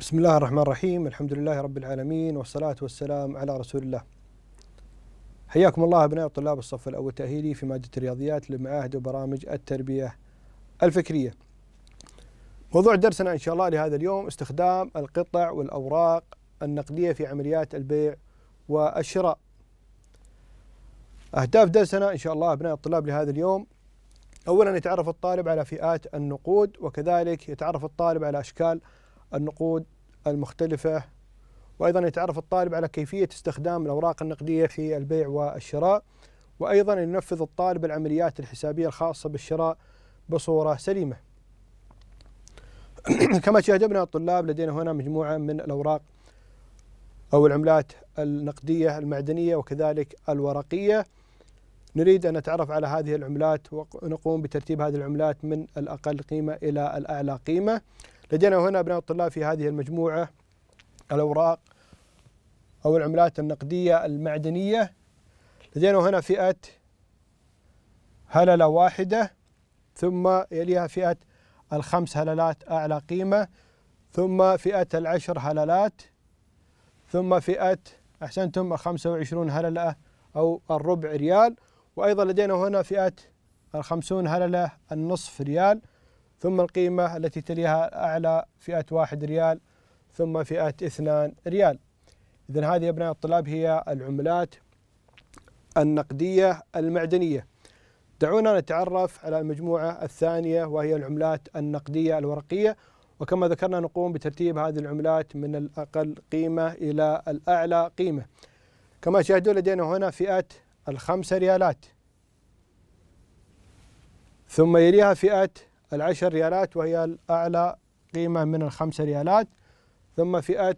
بسم الله الرحمن الرحيم الحمد لله رب العالمين والصلاة والسلام على رسول الله حياكم الله أبناء طلاب الصف الأول التأهيلي في مادة الرياضيات لمعاهد وبرامج التربية الفكرية موضوع درسنا إن شاء الله لهذا اليوم استخدام القطع والأوراق النقدية في عمليات البيع والشراء أهداف درسنا إن شاء الله أبناء الطلاب لهذا اليوم أولا يتعرف الطالب على فئات النقود وكذلك يتعرف الطالب على أشكال النقود المختلفة وأيضا يتعرف الطالب على كيفية استخدام الأوراق النقدية في البيع والشراء وأيضا ينفذ الطالب العمليات الحسابية الخاصة بالشراء بصورة سليمة كما شاهدنا الطلاب لدينا هنا مجموعة من الأوراق أو العملات النقدية المعدنية وكذلك الورقية نريد أن نتعرف على هذه العملات ونقوم بترتيب هذه العملات من الأقل قيمة إلى الأعلى قيمة لدينا هنا أبناء الطلاب في هذه المجموعة الأوراق أو العملات النقدية المعدنية لدينا هنا فئة هللة واحدة ثم يليها فئة الخمس هللات أعلى قيمة ثم فئة العشر هللات ثم فئة أحسنتم 25 هللة أو الربع ريال وأيضا لدينا هنا فئة الخمسون هللة النصف ريال ثم القيمة التي تليها أعلى فئة واحد ريال ثم فئة اثنان ريال إذا هذه أبناء الطلاب هي العملات النقدية المعدنية دعونا نتعرف على المجموعة الثانية وهي العملات النقدية الورقية وكما ذكرنا نقوم بترتيب هذه العملات من الأقل قيمة إلى الأعلى قيمة كما تشاهدون لدينا هنا فئة الخمسة ريالات ثم يليها فئة العشر ريالات وهي الأعلى قيمة من الخمسة ريالات ثم فئة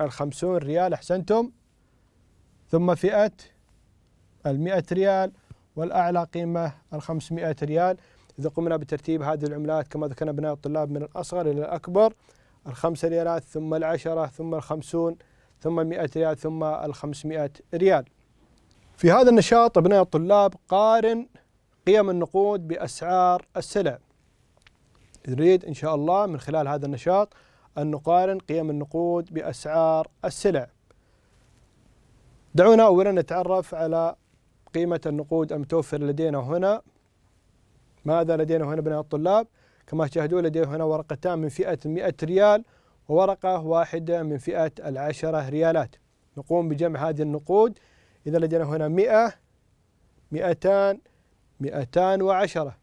الخمسون ريال أحسنتم ثم فئة المئة ريال والأعلى قيمة الخمسمائة ريال إذا قمنا بترتيب هذه العملات كما ذكرنا بناء الطلاب من الأصغر إلى الأكبر الخمسة ريالات ثم العشرة ثم الخمسون ثم المئة ريال ثم الخمسمائة ريال في هذا النشاط أبناء الطلاب قارن قيم النقود بأسعار السلع نريد إن شاء الله من خلال هذا النشاط أن نقارن قيم النقود بأسعار السلع دعونا أولا نتعرف على قيمة النقود المتوفرة لدينا هنا ماذا لدينا هنا بناء الطلاب كما تشاهدون لدينا هنا ورقتان من فئة 100 ريال وورقة واحدة من فئة العشرة ريالات نقوم بجمع هذه النقود إذا لدينا هنا 100 200 210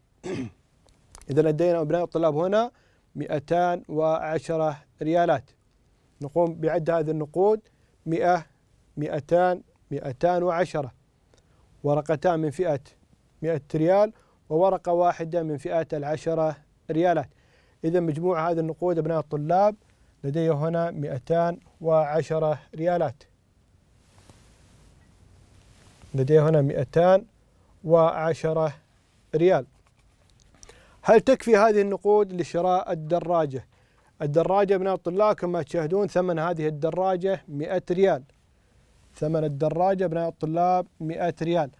إذا أدينا أبناء الطلاب هنا 210 ريالات نقوم بعد هذه النقود 100 200 210 ورقتان من فئة 100 ريال وورقة واحدة من فئة العشرة ريالات إذا مجموع هذه النقود أبناء الطلاب لدي هنا 210 ريالات لدي هنا 210 ريال هل تكفي هذه النقود لشراء الدراجة الدراجة أبناء الطلاب كما تشاهدون ثمن هذه الدراجة 100 ريال ثمن الدراجة أبناء الطلاب 100 ريال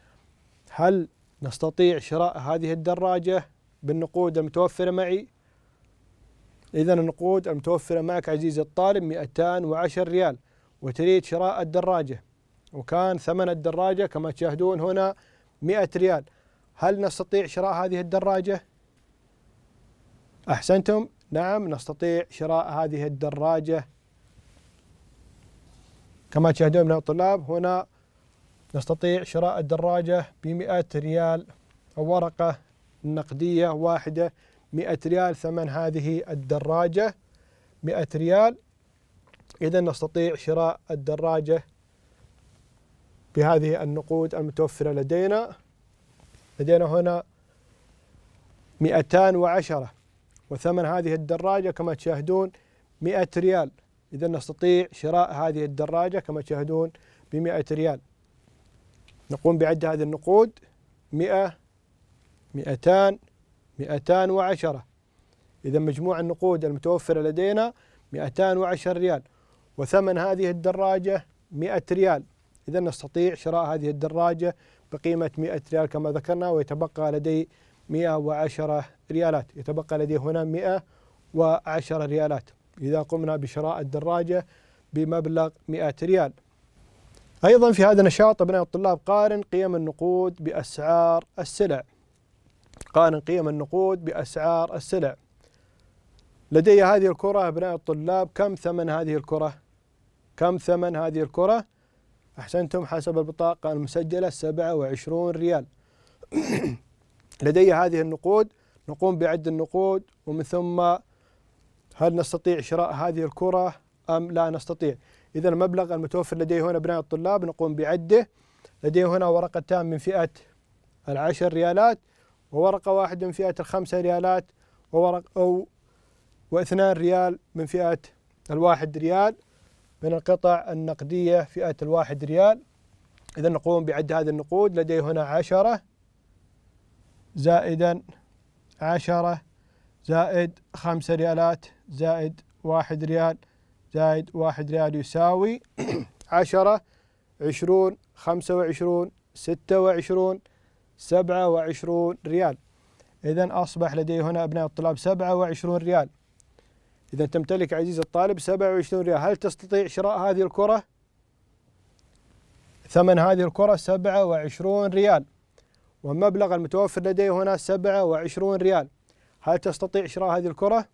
هل نستطيع شراء هذه الدراجة بالنقود المتوفرة معي إذا النقود المتوفرة معك عزيزي الطالب 210 ريال وتريد شراء الدراجة وكان ثمن الدراجة كما تشاهدون هنا 100 ريال هل نستطيع شراء هذه الدراجة؟ أحسنتم نعم نستطيع شراء هذه الدراجة كما تشاهدون من الطلاب هنا نستطيع شراء الدراجة بمئة ريال أو ورقة نقدية واحدة مئة ريال ثمن هذه الدراجة مئة ريال إذا نستطيع شراء الدراجة بهذه النقود المتوفرة لدينا لدينا هنا 210 وثمن هذه الدراجة كما تشاهدون 100 ريال إذا نستطيع شراء هذه الدراجة كما تشاهدون ب 100 ريال نقوم بعد هذه النقود 100 200 210 إذا مجموع النقود المتوفرة لدينا 210 ريال وثمن هذه الدراجة 100 ريال إذا نستطيع شراء هذه الدراجة بقيمة 100 ريال كما ذكرنا ويتبقى لدي 110 ريالات يتبقى لدي هنا 110 ريالات إذا قمنا بشراء الدراجة بمبلغ 100 ريال أيضا في هذا النشاط أبناء الطلاب قارن قيم النقود بأسعار السلع قارن قيم النقود بأسعار السلع لدي هذه الكرة أبناء الطلاب كم ثمن هذه الكرة كم ثمن هذه الكرة أحسنتم حسب البطاقة المسجلة 27 ريال لدي هذه النقود نقوم بعد النقود ومن ثم هل نستطيع شراء هذه الكرة أم لا نستطيع إذا المبلغ المتوفر لدي هنا أبناء الطلاب نقوم بعده لدي هنا ورقتان من فئة العشر ريالات وورقة واحدة من فئة الخمسة ريالات وورق أو واثنان ريال من فئة الواحد ريال من القطع النقدية فئة الواحد ريال إذا نقوم بعد هذه النقود لدي هنا عشرة زائدا عشرة زائد خمسة ريالات زائد واحد ريال زائد واحد ريال يساوي عشرة عشرون خمسة وعشرون ستة وعشرون سبعة وعشرون ريال إذا أصبح لدي هنا أبناء الطلاب سبعة وعشرون ريال إذا تمتلك عزيز الطالب سبعة وعشرون ريال هل تستطيع شراء هذه الكرة؟ ثمن هذه الكرة سبعة وعشرون ريال والمبلغ المتوفر لدي هنا 27 ريال هل تستطيع شراء هذه الكرة؟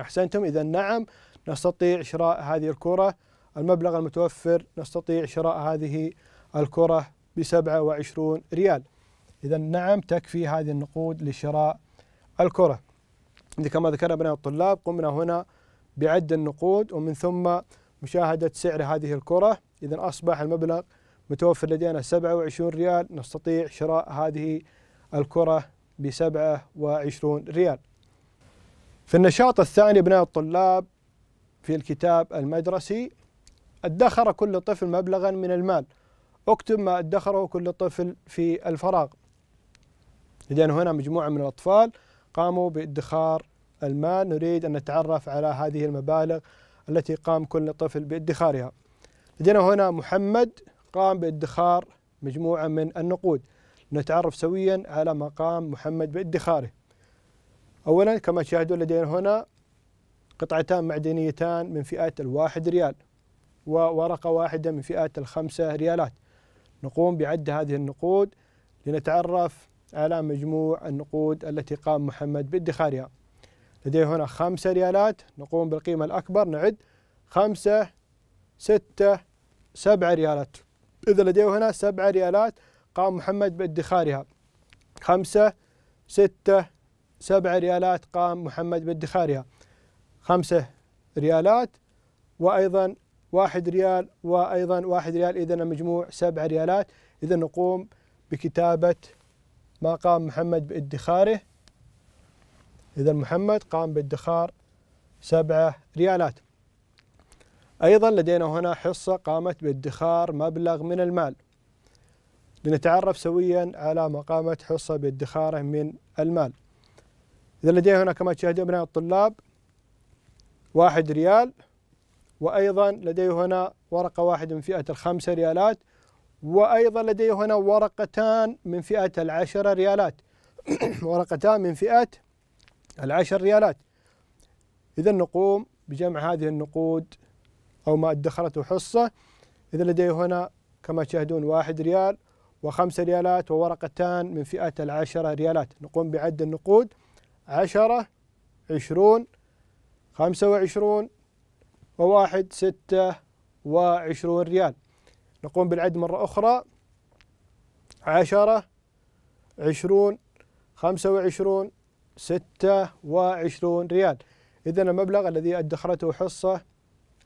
أحسنتم إذا نعم نستطيع شراء هذه الكرة المبلغ المتوفر نستطيع شراء هذه الكرة ب 27 ريال إذا نعم تكفي هذه النقود لشراء الكرة كما ذكرنا بناء الطلاب قمنا هنا بعد النقود ومن ثم مشاهدة سعر هذه الكرة إذا أصبح المبلغ متوفر لدينا 27 ريال نستطيع شراء هذه الكرة ب 27 ريال في النشاط الثاني بناء الطلاب في الكتاب المدرسي ادخر كل طفل مبلغا من المال اكتب ما ادخره كل طفل في الفراغ لدينا هنا مجموعة من الأطفال قاموا بادخار المال نريد أن نتعرف على هذه المبالغ التي قام كل طفل بادخارها لدينا هنا محمد قام بادخار مجموعة من النقود نتعرف سويا على مقام محمد بادخاره أولا كما تشاهدون لدينا هنا قطعتان معدنيتان من فئات الواحد ريال وورقة واحدة من فئات الخمسة ريالات نقوم بعد هذه النقود لنتعرف على مجموع النقود التي قام محمد بادخارها لدينا هنا خمسة ريالات نقوم بالقيمة الأكبر نعد خمسة ستة سبعة ريالات إذا لديه هنا سبعة ريالات قام محمد بادخارها خمسة ستة سبعة ريالات قام محمد بادخارها خمسة ريالات وأيضا واحد ريال وأيضا واحد ريال إذا المجموع سبعة ريالات إذا نقوم بكتابة ما قام محمد بادخاره إذا محمد قام بادخار سبعة ريالات أيضا لدينا هنا حصة قامت بادخار مبلغ من المال لنتعرف سويا على ما قامت حصة بادخاره من المال إذا لدينا هنا كما تشاهدون أبناء الطلاب واحد ريال وأيضا لديه هنا ورقة واحدة من فئة الخمسة ريالات وأيضا لديه هنا ورقتان من فئة العشرة ريالات ورقتان من فئة العشر ريالات إذا نقوم بجمع هذه النقود أو ما ادخرته حصة إذا لديه هنا كما تشاهدون واحد ريال وخمسة ريالات وورقتان من فئة العشرة ريالات نقوم بعد النقود عشرة عشرون خمسة وعشرون وواحد ستة وعشرون ريال نقوم بالعد مرة أخرى عشرة عشرون خمسة وعشرون ستة وعشرون ريال إذا المبلغ الذي ادخرته حصة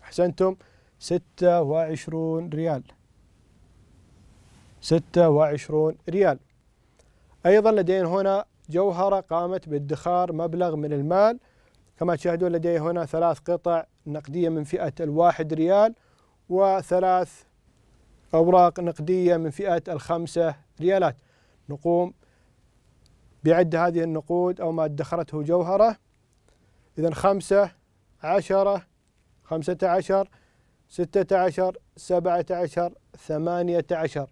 أحسنتم 26 ريال 26 ريال أيضا لدينا هنا جوهرة قامت بادخار مبلغ من المال كما تشاهدون لدي هنا ثلاث قطع نقدية من فئة الواحد ريال وثلاث أوراق نقدية من فئة الخمسة ريالات نقوم بعد هذه النقود أو ما ادخرته جوهرة إذا خمسة عشرة خمسة عشر ستة عشر سبعة عشر ثمانية عشر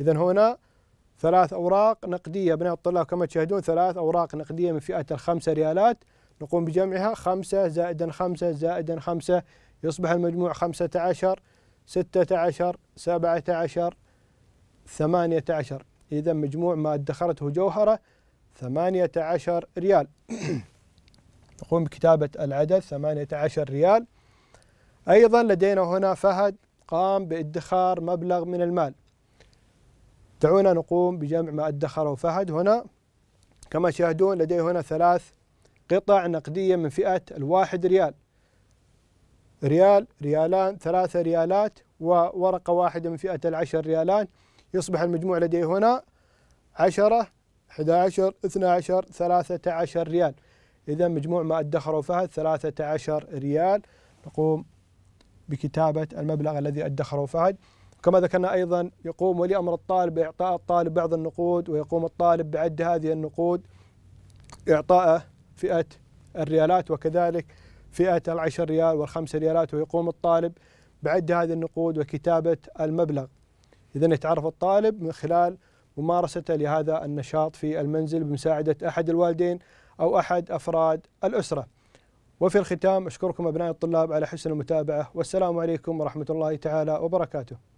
إذا هنا ثلاث أوراق نقدية أبناء الطلاب كما تشاهدون ثلاث أوراق نقدية من فئة الخمسة ريالات نقوم بجمعها خمسة زائدا خمسة زائدا خمسة يصبح المجموع خمسة عشر ستة عشر سبعة عشر ثمانية عشر إذا مجموع ما ادخرته جوهرة ثمانية عشر ريال نقوم بكتابة العدد ثمانية عشر ريال أيضا لدينا هنا فهد قام بادخار مبلغ من المال دعونا نقوم بجمع ما ادخره فهد هنا كما تشاهدون لدي هنا ثلاث قطع نقدية من فئة الواحد ريال ريال ريالان ثلاثة ريالات وورقة واحدة من فئة العشر ريالان يصبح المجموع لدي هنا عشرة 11 12 13 ريال إذا مجموع ما ادخره فهد 13 ريال نقوم بكتابة المبلغ الذي ادخره فهد كما ذكرنا أيضا يقوم ولي أمر الطالب بإعطاء الطالب بعض النقود ويقوم الطالب بعد هذه النقود إعطاءه فئة الريالات وكذلك فئة العشر ريال والخمسة ريالات ويقوم الطالب بعد هذه النقود وكتابة المبلغ إذا يتعرف الطالب من خلال ممارسته لهذا النشاط في المنزل بمساعدة أحد الوالدين أو أحد أفراد الأسرة وفي الختام أشكركم أبناء الطلاب على حسن المتابعة والسلام عليكم ورحمة الله تعالى وبركاته